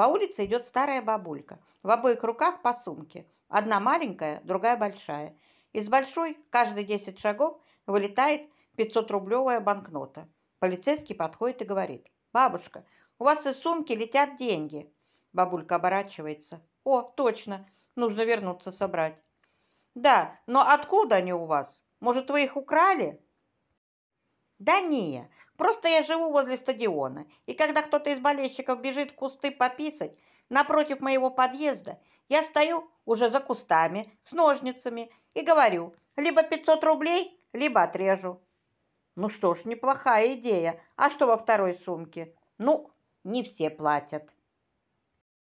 По улице идет старая бабулька. В обоих руках по сумке. Одна маленькая, другая большая. Из большой каждые 10 шагов вылетает 500-рублевая банкнота. Полицейский подходит и говорит. «Бабушка, у вас из сумки летят деньги». Бабулька оборачивается. «О, точно, нужно вернуться собрать». «Да, но откуда они у вас? Может, вы их украли?» Да не, просто я живу возле стадиона, и когда кто-то из болельщиков бежит в кусты пописать, напротив моего подъезда, я стою уже за кустами, с ножницами, и говорю, либо 500 рублей, либо отрежу. Ну что ж, неплохая идея. А что во второй сумке? Ну, не все платят.